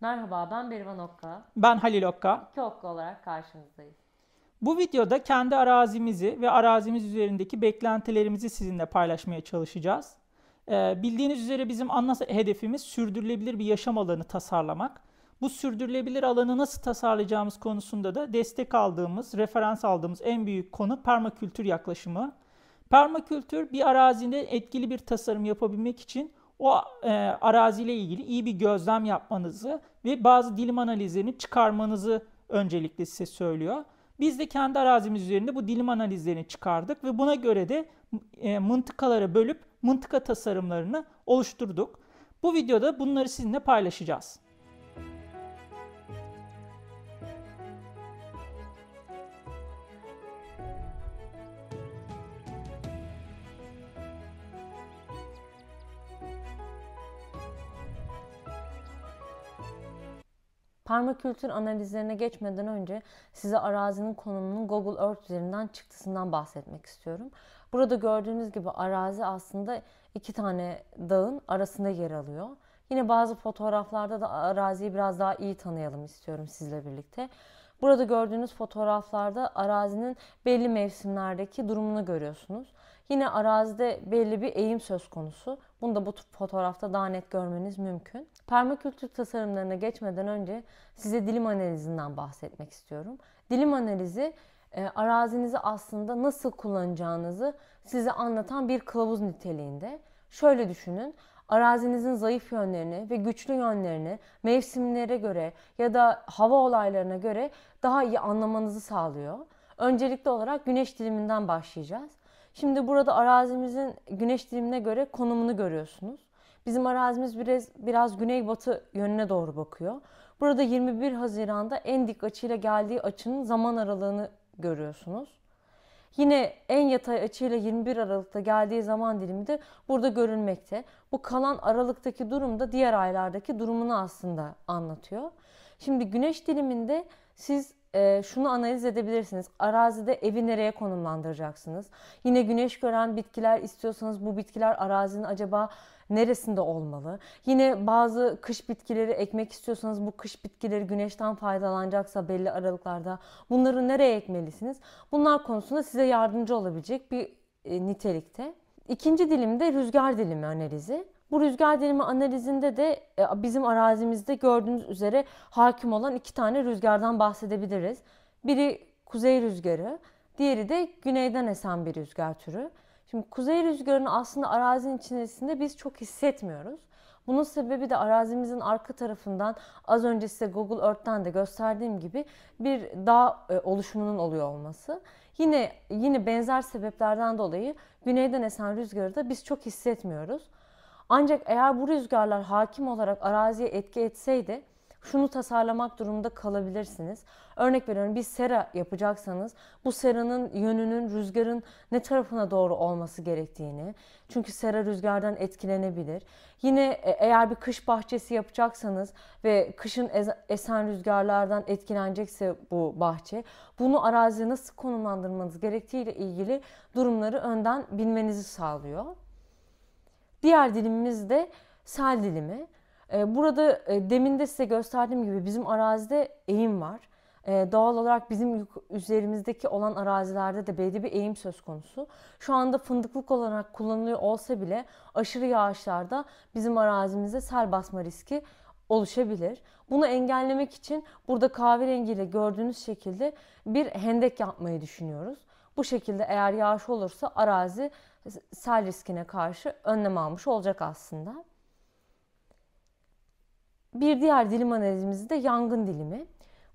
Merhaba ben Berivan Okka. Ben Halil Okka. İki Okka olarak karşınızdayız. Bu videoda kendi arazimizi ve arazimiz üzerindeki beklentilerimizi sizinle paylaşmaya çalışacağız. Ee, bildiğiniz üzere bizim ana hedefimiz sürdürülebilir bir yaşam alanı tasarlamak. Bu sürdürülebilir alanı nasıl tasarlayacağımız konusunda da destek aldığımız, referans aldığımız en büyük konu permakültür yaklaşımı. Permakültür bir arazinde etkili bir tasarım yapabilmek için o e, araziyle ilgili iyi bir gözlem yapmanızı ve bazı dilim analizlerini çıkarmanızı öncelikle size söylüyor. Biz de kendi arazimiz üzerinde bu dilim analizlerini çıkardık ve buna göre de e, mıntıkalara bölüp mıntıka tasarımlarını oluşturduk. Bu videoda bunları sizinle paylaşacağız. Parmak Permakültür analizlerine geçmeden önce size arazinin konumunun Google Earth üzerinden çıktısından bahsetmek istiyorum. Burada gördüğünüz gibi arazi aslında iki tane dağın arasında yer alıyor. Yine bazı fotoğraflarda da araziyi biraz daha iyi tanıyalım istiyorum sizle birlikte. Burada gördüğünüz fotoğraflarda arazinin belli mevsimlerdeki durumunu görüyorsunuz. Yine arazide belli bir eğim söz konusu. Bunu da bu fotoğrafta daha net görmeniz mümkün. Permakültür tasarımlarına geçmeden önce size dilim analizinden bahsetmek istiyorum. Dilim analizi e, arazinizi aslında nasıl kullanacağınızı size anlatan bir kılavuz niteliğinde. Şöyle düşünün, arazinizin zayıf yönlerini ve güçlü yönlerini mevsimlere göre ya da hava olaylarına göre daha iyi anlamanızı sağlıyor. Öncelikli olarak güneş diliminden başlayacağız. Şimdi burada arazimizin güneş dilimine göre konumunu görüyorsunuz. Bizim arazimiz biraz, biraz güneybatı yönüne doğru bakıyor. Burada 21 Haziran'da en dik açıyla geldiği açının zaman aralığını görüyorsunuz. Yine en yatay açıyla 21 Aralık'ta geldiği zaman dilimi de burada görülmekte. Bu kalan aralıktaki durum da diğer aylardaki durumunu aslında anlatıyor. Şimdi güneş diliminde siz e, şunu analiz edebilirsiniz. Arazide evi nereye konumlandıracaksınız? Yine güneş gören bitkiler istiyorsanız bu bitkiler arazinin acaba neresinde olmalı? Yine bazı kış bitkileri ekmek istiyorsanız bu kış bitkileri güneşten faydalanacaksa belli aralıklarda bunları nereye ekmelisiniz? Bunlar konusunda size yardımcı olabilecek bir e, nitelikte. İkinci dilim de rüzgar dilimi analizi. Bu rüzgar dilimi analizinde de e, bizim arazimizde gördüğünüz üzere hakim olan iki tane rüzgardan bahsedebiliriz. Biri kuzey rüzgarı, diğeri de güneyden esen bir rüzgar türü. Şimdi kuzey rüzgarını aslında arazinin içerisinde biz çok hissetmiyoruz. Bunun sebebi de arazimizin arka tarafından az önce size Google Earth'ten de gösterdiğim gibi bir dağ e, oluşumunun oluyor olması. Yine yine benzer sebeplerden dolayı güneyden esen rüzgarı da biz çok hissetmiyoruz. Ancak eğer bu rüzgarlar hakim olarak araziye etki etseydi şunu tasarlamak durumunda kalabilirsiniz. Örnek veriyorum bir sera yapacaksanız bu seranın yönünün rüzgarın ne tarafına doğru olması gerektiğini. Çünkü sera rüzgardan etkilenebilir. Yine e, eğer bir kış bahçesi yapacaksanız ve kışın esen rüzgarlardan etkilenecekse bu bahçe bunu araziye nasıl konumlandırmanız gerektiğiyle ilgili durumları önden bilmenizi sağlıyor. Diğer dilimimiz de sel dilimi. Ee, burada e, demin de size gösterdiğim gibi bizim arazide eğim var. Ee, doğal olarak bizim üzerimizdeki olan arazilerde de belli bir eğim söz konusu. Şu anda fındıklık olarak kullanılıyor olsa bile aşırı yağışlarda bizim arazimizde sel basma riski oluşabilir. Bunu engellemek için burada kahverengiyle gördüğünüz şekilde bir hendek yapmayı düşünüyoruz. Bu şekilde eğer yağış olursa arazi sel riskine karşı önlem almış olacak aslında. Bir diğer dilim analizimiz de yangın dilimi.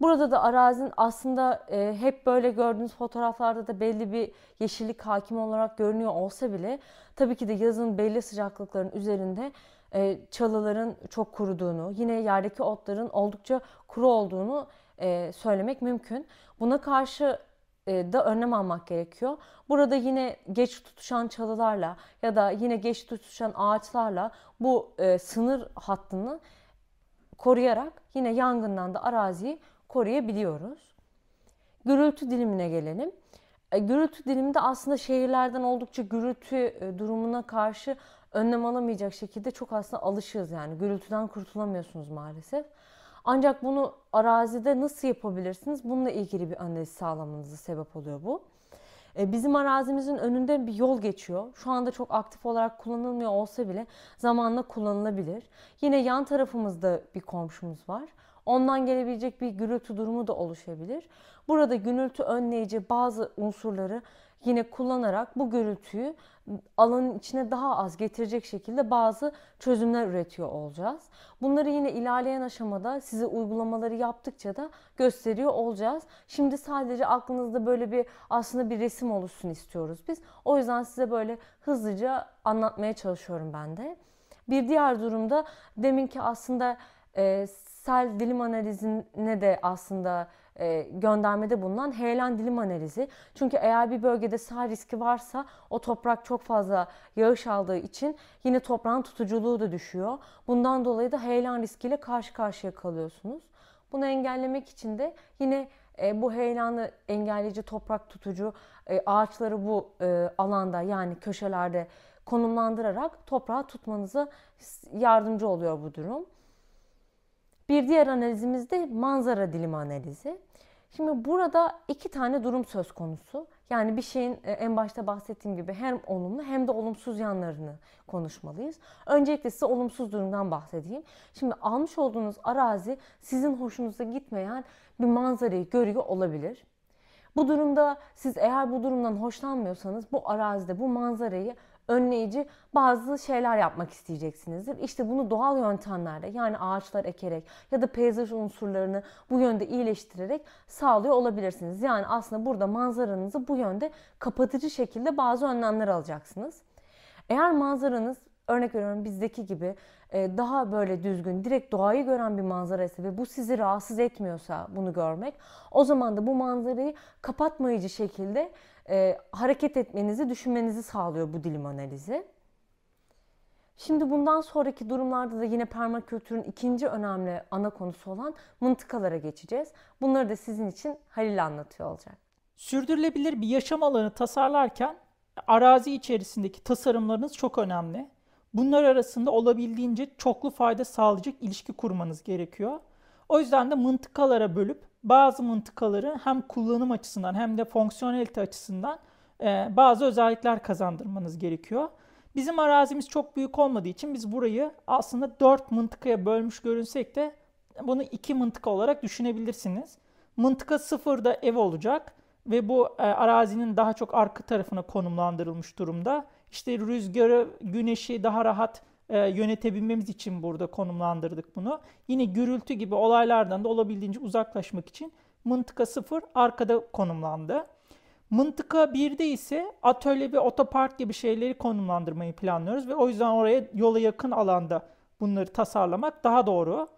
Burada da arazinin aslında e, hep böyle gördüğünüz fotoğraflarda da belli bir yeşillik hakim olarak görünüyor olsa bile tabii ki de yazın belli sıcaklıkların üzerinde e, çalıların çok kuruduğunu, yine yerdeki otların oldukça kuru olduğunu e, söylemek mümkün. Buna karşı e, da önlem almak gerekiyor. Burada yine geç tutuşan çalılarla ya da yine geç tutuşan ağaçlarla bu e, sınır hattını koruyarak yine yangından da araziyi koruyabiliyoruz. Gürültü dilimine gelelim. E, gürültü diliminde aslında şehirlerden oldukça gürültü e, durumuna karşı önlem alamayacak şekilde çok aslında alışığız yani. Gürültüden kurtulamıyorsunuz maalesef. Ancak bunu arazide nasıl yapabilirsiniz? Bununla ilgili bir analiz sağlamanızı sebep oluyor bu. E, bizim arazimizin önünde bir yol geçiyor. Şu anda çok aktif olarak kullanılmıyor olsa bile zamanla kullanılabilir. Yine yan tarafımızda bir komşumuz var. Ondan gelebilecek bir gürültü durumu da oluşabilir. Burada gürültü önleyici bazı unsurları yine kullanarak bu gürültüyü alanın içine daha az getirecek şekilde bazı çözümler üretiyor olacağız. Bunları yine ilerleyen aşamada size uygulamaları yaptıkça da gösteriyor olacağız. Şimdi sadece aklınızda böyle bir aslında bir resim oluşsun istiyoruz biz. O yüzden size böyle hızlıca anlatmaya çalışıyorum ben de. Bir diğer durumda deminki aslında e, sel dilim analizine de aslında e, göndermede bulunan heyelan dilim analizi. Çünkü eğer bir bölgede sel riski varsa o toprak çok fazla yağış aldığı için yine toprağın tutuculuğu da düşüyor. Bundan dolayı da heyelan riskiyle karşı karşıya kalıyorsunuz. Bunu engellemek için de yine e, bu heyelanı engelleyici toprak tutucu e, ağaçları bu e, alanda yani köşelerde konumlandırarak toprağı tutmanıza yardımcı oluyor bu durum. Bir diğer analizimiz de manzara dilimi analizi. Şimdi burada iki tane durum söz konusu. Yani bir şeyin e, en başta bahsettiğim gibi hem olumlu hem de olumsuz yanlarını konuşmalıyız. Öncelikle size olumsuz durumdan bahsedeyim. Şimdi almış olduğunuz arazi sizin hoşunuza gitmeyen bir manzarayı görüyor olabilir. Bu durumda siz eğer bu durumdan hoşlanmıyorsanız bu arazide bu manzarayı önleyici bazı şeyler yapmak isteyeceksinizdir. İşte bunu doğal yöntemlerle yani ağaçlar ekerek ya da peyzaj unsurlarını bu yönde iyileştirerek sağlıyor olabilirsiniz. Yani aslında burada manzaranızı bu yönde kapatıcı şekilde bazı önlemler alacaksınız. Eğer manzaranız örnek veriyorum bizdeki gibi e, daha böyle düzgün, direkt doğayı gören bir manzara ise ve bu sizi rahatsız etmiyorsa bunu görmek, o zaman da bu manzarayı kapatmayıcı şekilde e, hareket etmenizi, düşünmenizi sağlıyor bu dilim analizi. Şimdi bundan sonraki durumlarda da yine permakültürün ikinci önemli ana konusu olan mıntıkalara geçeceğiz. Bunları da sizin için Halil anlatıyor olacak. Sürdürülebilir bir yaşam alanı tasarlarken arazi içerisindeki tasarımlarınız çok önemli. Bunlar arasında olabildiğince çoklu fayda sağlayacak ilişki kurmanız gerekiyor. O yüzden de mıntıkalara bölüp bazı mıntıkaları hem kullanım açısından hem de fonksiyonelite açısından e, bazı özellikler kazandırmanız gerekiyor. Bizim arazimiz çok büyük olmadığı için biz burayı aslında 4 mıntıkaya bölmüş görünsek de bunu 2 mıntıka olarak düşünebilirsiniz. Mıntıka 0'da ev olacak ve bu e, arazinin daha çok arka tarafına konumlandırılmış durumda işte rüzgarı, güneşi daha rahat e, yönetebilmemiz için burada konumlandırdık bunu. Yine gürültü gibi olaylardan da olabildiğince uzaklaşmak için mıntıka 0 arkada konumlandı. Mıntıka 1'de ise atölye ve otopark gibi şeyleri konumlandırmayı planlıyoruz ve o yüzden oraya yola yakın alanda bunları tasarlamak daha doğru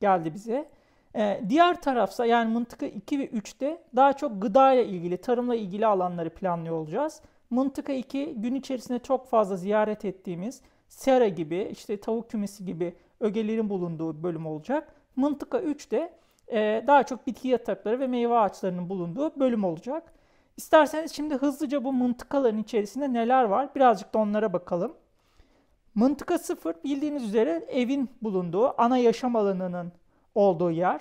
geldi bize. Ee, diğer tarafsa yani mıntıka 2 ve 3'te daha çok gıdayla ilgili, tarımla ilgili alanları planlıyor olacağız. Mıntıka 2 gün içerisinde çok fazla ziyaret ettiğimiz sera gibi işte tavuk kümesi gibi ögelerin bulunduğu bölüm olacak. Mıntıka 3 de e, daha çok bitki yatakları ve meyve ağaçlarının bulunduğu bölüm olacak. İsterseniz şimdi hızlıca bu mıntıkaların içerisinde neler var birazcık da onlara bakalım. Mıntıka 0 bildiğiniz üzere evin bulunduğu ana yaşam alanının olduğu yer.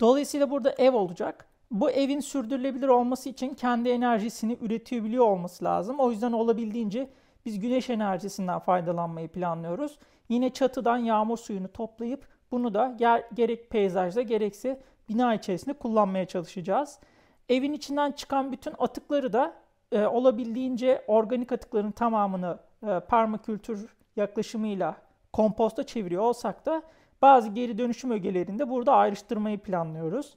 Dolayısıyla burada ev olacak bu evin sürdürülebilir olması için kendi enerjisini üretebiliyor olması lazım. O yüzden olabildiğince biz güneş enerjisinden faydalanmayı planlıyoruz. Yine çatıdan yağmur suyunu toplayıp bunu da ger gerek peyzajda gerekse bina içerisinde kullanmaya çalışacağız. Evin içinden çıkan bütün atıkları da e, olabildiğince organik atıkların tamamını e, permakültür yaklaşımıyla komposta çeviriyor olsak da bazı geri dönüşüm ögelerinde burada ayrıştırmayı planlıyoruz.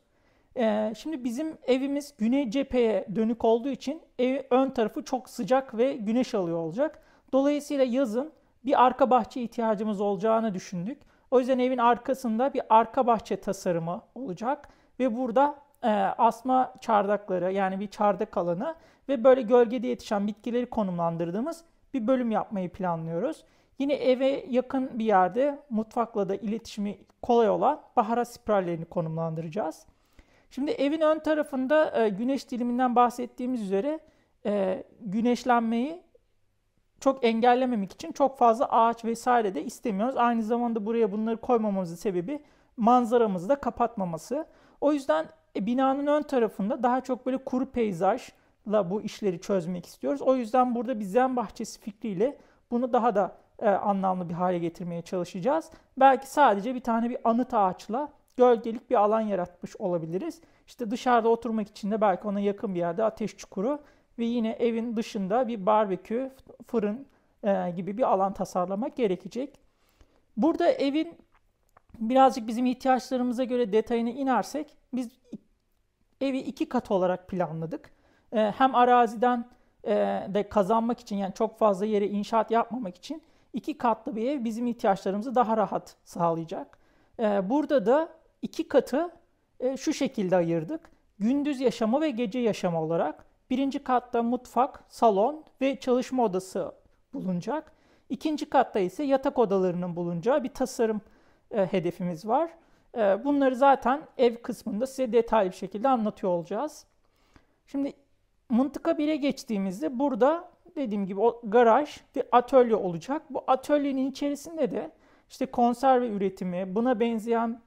Ee, şimdi bizim evimiz güney cepheye dönük olduğu için ev ön tarafı çok sıcak ve güneş alıyor olacak. Dolayısıyla yazın bir arka bahçe ihtiyacımız olacağını düşündük. O yüzden evin arkasında bir arka bahçe tasarımı olacak ve burada e, asma çardakları yani bir çardak alanı ve böyle gölgede yetişen bitkileri konumlandırdığımız bir bölüm yapmayı planlıyoruz. Yine eve yakın bir yerde mutfakla da iletişimi kolay olan bahara spirallerini konumlandıracağız. Şimdi evin ön tarafında e, güneş diliminden bahsettiğimiz üzere e, güneşlenmeyi çok engellememek için çok fazla ağaç vesaire de istemiyoruz. Aynı zamanda buraya bunları koymamamızın sebebi manzaramızı da kapatmaması. O yüzden e, binanın ön tarafında daha çok böyle kuru peyzajla bu işleri çözmek istiyoruz. O yüzden burada bir zen bahçesi fikriyle bunu daha da e, anlamlı bir hale getirmeye çalışacağız. Belki sadece bir tane bir anıt ağaçla gölgelik bir alan yaratmış olabiliriz. İşte dışarıda oturmak için de belki ona yakın bir yerde ateş çukuru ve yine evin dışında bir barbekü, fırın e, gibi bir alan tasarlamak gerekecek. Burada evin birazcık bizim ihtiyaçlarımıza göre detayını inersek biz evi iki kat olarak planladık. E, hem araziden e, de kazanmak için yani çok fazla yere inşaat yapmamak için iki katlı bir ev bizim ihtiyaçlarımızı daha rahat sağlayacak. E, burada da iki katı e, şu şekilde ayırdık. Gündüz yaşamı ve gece yaşamı olarak birinci katta mutfak, salon ve çalışma odası bulunacak. İkinci katta ise yatak odalarının bulunacağı bir tasarım e, hedefimiz var. E, bunları zaten ev kısmında size detaylı bir şekilde anlatıyor olacağız. Şimdi mıntıka 1'e geçtiğimizde burada dediğim gibi o garaj ve atölye olacak. Bu atölyenin içerisinde de işte konserve üretimi, buna benzeyen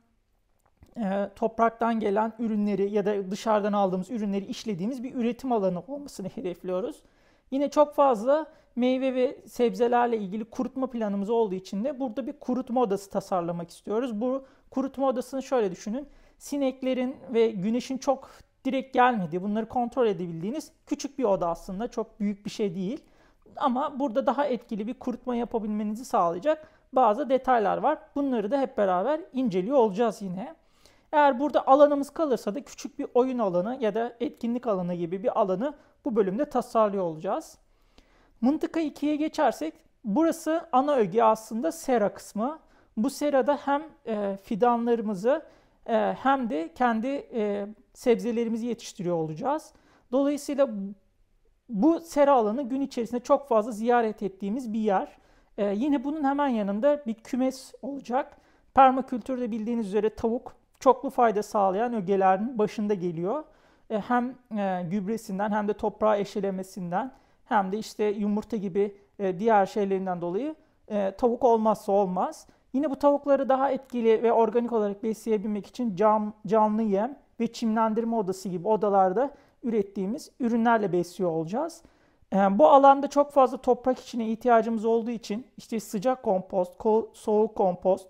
e, topraktan gelen ürünleri ya da dışarıdan aldığımız ürünleri işlediğimiz bir üretim alanı olmasını hedefliyoruz. Yine çok fazla meyve ve sebzelerle ilgili kurutma planımız olduğu için de burada bir kurutma odası tasarlamak istiyoruz. Bu kurutma odasını şöyle düşünün. Sineklerin ve güneşin çok direkt gelmediği, bunları kontrol edebildiğiniz küçük bir oda aslında. Çok büyük bir şey değil. Ama burada daha etkili bir kurutma yapabilmenizi sağlayacak bazı detaylar var. Bunları da hep beraber inceliyor olacağız yine. Eğer burada alanımız kalırsa da küçük bir oyun alanı ya da etkinlik alanı gibi bir alanı bu bölümde tasarlıyor olacağız. Mıntıka 2'ye geçersek burası ana öge aslında sera kısmı. Bu serada hem e, fidanlarımızı e, hem de kendi e, sebzelerimizi yetiştiriyor olacağız. Dolayısıyla bu sera alanı gün içerisinde çok fazla ziyaret ettiğimiz bir yer. E, yine bunun hemen yanında bir kümes olacak. Permakültürde bildiğiniz üzere tavuk çoklu fayda sağlayan ögelerin başında geliyor. E, hem e, gübresinden hem de toprağı eşelemesinden hem de işte yumurta gibi e, diğer şeylerinden dolayı tavuk olmazsa olmaz. Yine bu tavukları daha etkili ve organik olarak besleyebilmek için cam, canlı yem ve çimlendirme odası gibi odalarda ürettiğimiz ürünlerle besliyor olacağız. bu alanda çok fazla toprak içine ihtiyacımız olduğu için işte sıcak kompost, soğuk kompost,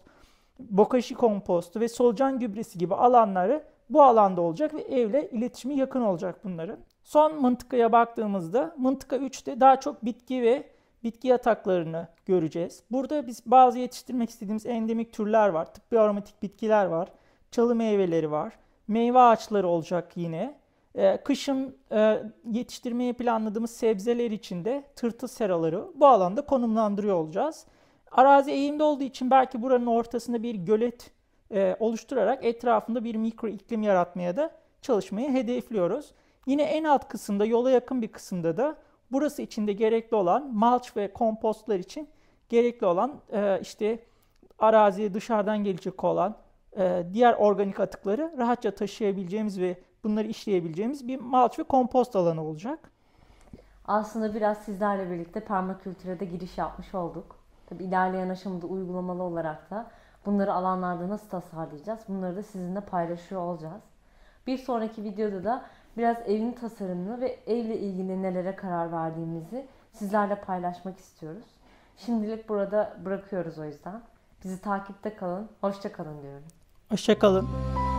bokashi kompostu ve solucan gübresi gibi alanları bu alanda olacak ve evle iletişimi yakın olacak bunların. Son mıntıkaya baktığımızda mıntıka 3'te daha çok bitki ve bitki yataklarını göreceğiz. Burada biz bazı yetiştirmek istediğimiz endemik türler var. Tıbbi aromatik bitkiler var. Çalı meyveleri var. Meyve ağaçları olacak yine. Ee, kışın e, yetiştirmeyi planladığımız sebzeler içinde tırtıl seraları bu alanda konumlandırıyor olacağız. Arazi eğimde olduğu için belki buranın ortasında bir gölet e, oluşturarak etrafında bir mikro iklim yaratmaya da çalışmayı hedefliyoruz. Yine en alt kısımda yola yakın bir kısımda da burası içinde gerekli olan malç ve kompostlar için gerekli olan e, işte araziye dışarıdan gelecek olan e, diğer organik atıkları rahatça taşıyabileceğimiz ve bunları işleyebileceğimiz bir malç ve kompost alanı olacak. Aslında biraz sizlerle birlikte permakültüre de giriş yapmış olduk. Tabii ilerleyen aşamada uygulamalı olarak da bunları alanlarda nasıl tasarlayacağız? Bunları da sizinle paylaşıyor olacağız. Bir sonraki videoda da biraz evin tasarımını ve evle ilgili nelere karar verdiğimizi sizlerle paylaşmak istiyoruz. Şimdilik burada bırakıyoruz o yüzden. Bizi takipte kalın. Hoşça kalın diyorum. Hoşça kalın.